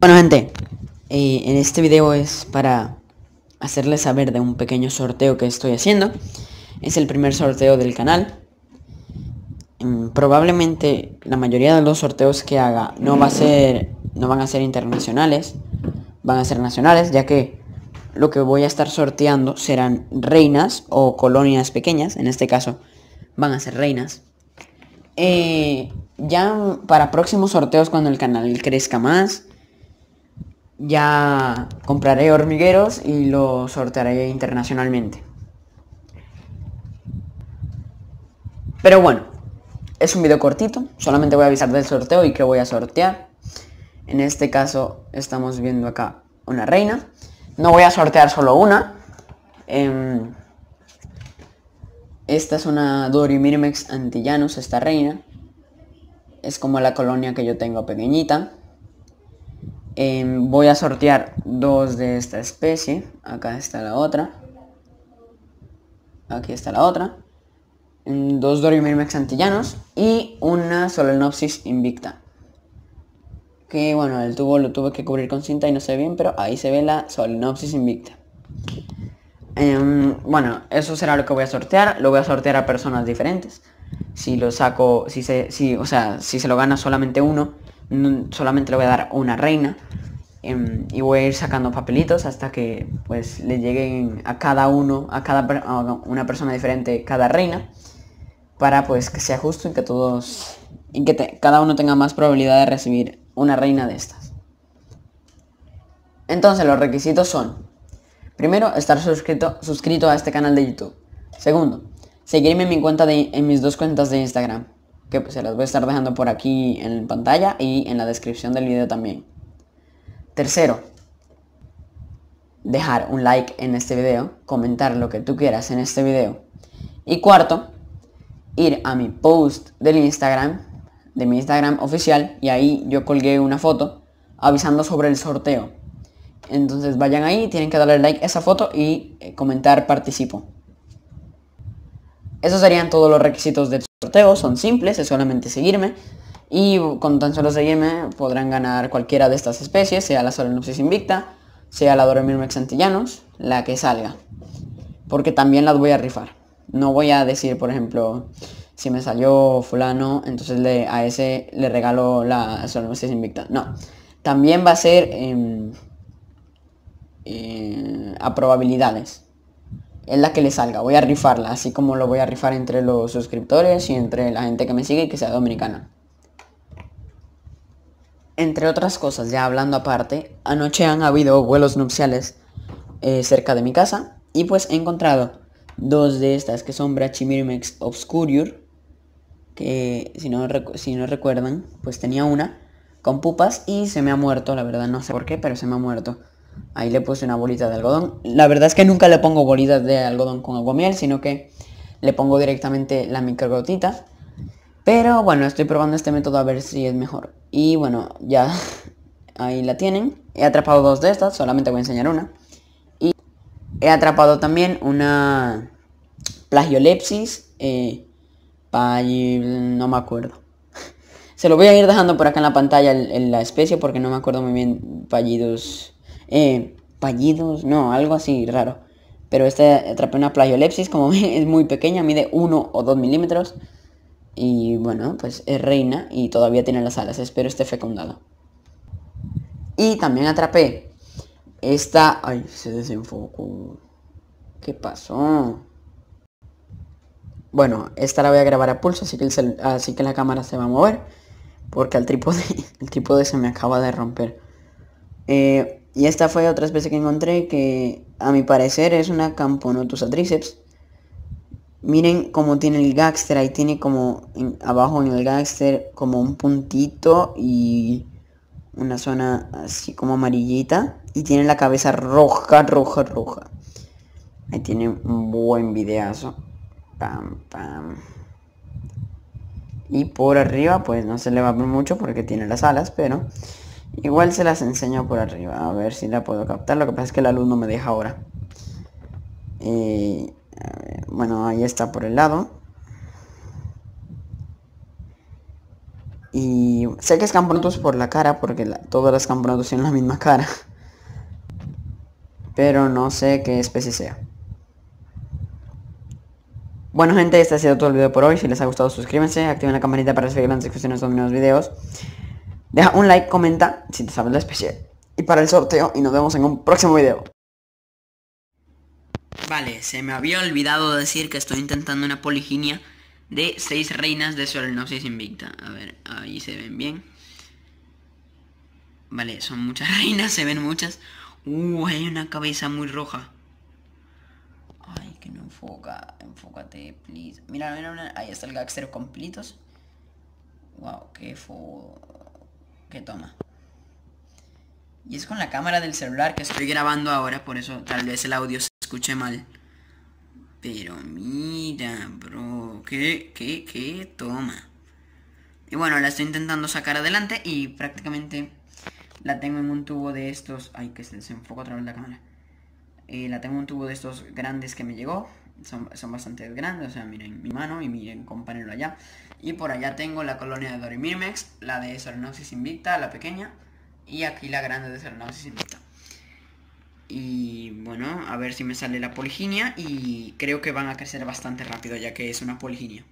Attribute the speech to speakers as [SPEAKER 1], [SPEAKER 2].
[SPEAKER 1] Bueno gente, eh, en este video es para hacerles saber de un pequeño sorteo que estoy haciendo. Es el primer sorteo del canal. Mm, probablemente la mayoría de los sorteos que haga no va a ser, no van a ser internacionales, van a ser nacionales, ya que lo que voy a estar sorteando serán reinas o colonias pequeñas. En este caso van a ser reinas. Eh, ya para próximos sorteos cuando el canal crezca más ya compraré hormigueros y lo sortearé internacionalmente. Pero bueno, es un video cortito, solamente voy a avisar del sorteo y que voy a sortear. En este caso estamos viendo acá una reina. No voy a sortear solo una. Em, esta es una mirmex Antillanus, esta reina. Es como la colonia que yo tengo pequeñita. Em, voy a sortear dos de esta especie. Acá está la otra. Aquí está la otra. Mm, dos Dorymyrmex antillanos. Y una Solenopsis invicta. Que bueno, el tubo lo tuve que cubrir con cinta y no se bien, pero ahí se ve la Solenopsis invicta. Em, bueno, eso será lo que voy a sortear. Lo voy a sortear a personas diferentes. Si lo saco, si se, si, o sea, si se lo gana solamente uno, solamente le voy a dar una reina em, y voy a ir sacando papelitos hasta que pues le lleguen a cada uno, a cada una persona diferente cada reina para pues que sea justo y que todos y que cada uno tenga más probabilidad de recibir una reina de estas. Entonces los requisitos son, primero, estar suscrito, suscrito a este canal de YouTube. Segundo, seguirme en mi cuenta en mis dos cuentas de Instagram que se las voy a estar dejando por aquí en pantalla y en la descripción del video también. Tercero, dejar un like en este video, comentar lo que tú quieras en este video. Y cuarto, ir a mi post del Instagram, de mi Instagram oficial, y ahí yo colgué una foto avisando sobre el sorteo. Entonces vayan ahí, tienen que darle like a esa foto y eh, comentar participo. Esos serían todos los requisitos del sorteo, son simples, es solamente seguirme. Y con tan solo seguirme podrán ganar cualquiera de estas especies, sea la Solenopsis invicta, sea la doremirmex antillanos, la que salga. Porque también las voy a rifar. No voy a decir, por ejemplo, si me salió fulano, entonces le, a ese le regalo la Solenopsis invicta. No, también va a ser a probabilidades es la que le salga. Voy a rifarla, así como lo voy a rifar entre los suscriptores y entre la gente que me sigue y que sea dominicana. Entre otras cosas, ya hablando aparte, anoche han habido vuelos nupciales eh, cerca de mi casa y pues he encontrado dos de estas que son Brachimirimex obscurior, que si si no recuerdan, pues tenía una con pupas y se me ha muerto, la verdad no sé por qué, pero se me ha muerto. Ahí le puse una bolita de algodón. La verdad es que nunca le pongo bolitas de algodón con miel sino que le pongo directamente la microgotita. Pero bueno, estoy probando este método a ver si es mejor. Y bueno, ya ahí la tienen. He atrapado dos de estas, solamente voy a enseñar una. Y he atrapado también una plagiolepsis. Eh, no me acuerdo. Se lo voy a ir dejando por acá en la pantalla en la especie porque no me acuerdo muy bien. pallidos eh, pallidos, no, algo así raro. Pero este, atrapé una playolepsis como es muy pequeña, mide uno o 2 milímetros. Y bueno, pues es reina y todavía tiene las alas, espero esté fecundada Y también atrapé esta... Ay, se desenfocó. ¿Qué pasó? Bueno, esta la voy a grabar a pulso, así que, la cámara se va a mover. Porque el trípode, el trípode se me acaba de romper. Eh, y esta fue otra especie que encontré que a mi parecer es una Camponotus tríceps Miren cómo tiene el gáster ahí tiene como abajo en el gáster como un puntito y una zona así como amarillita. Y tiene la cabeza roja, roja, roja. Ahí tiene un buen videazo. Pam, pam. Y por arriba pues no se le va a mucho porque tiene las alas, pero Igual se las enseño por arriba. A ver si la puedo captar. Lo que pasa es que la luz no me deja ahora. bueno, ahí está por el lado. Y sé que es por la cara, porque todas las camponotos tienen la misma cara. Pero no sé qué especie sea. Bueno gente, este ha sido todo el video por hoy. Si les ha gustado suscríbanse, activen la campanita para recibir las discusiones de los nuevos videos. Deja un like, comenta si te sabes la especie. Y para el sorteo y nos vemos en un próximo video. Vale, se me había olvidado decir que estoy intentando una poliginia de seis reinas de Solenosis invicta. A ver, ahí se ven bien. Vale, son muchas reinas, se ven muchas. Uh, hay una cabeza muy roja. Ay, que no enfoca. Enfócate, please. Mira, mira, mira. Ahí está el Gaxter completos. Wow, qué fuego que toma. Y es con la cámara del celular que estoy grabando ahora, por eso tal vez el audio se escuche mal. Pero mira, bro, qué, qué, qué toma. Y bueno, la estoy intentando sacar adelante y prácticamente la tengo en un tubo de estos. Ay, que se enfoco otra vez la cámara. Eh, la tengo en un tubo de estos grandes que me llegó son, bastante grandes, o sea, miren mi mano y miren, compañero allá. Y por allá tengo la colonia de Dorimirmex la de Sarnosis invicta, la pequeña, y aquí la grande de Sarnosis invicta. Y bueno, a ver si me sale la poliginia y creo que van a crecer bastante rápido ya que es una poliginia.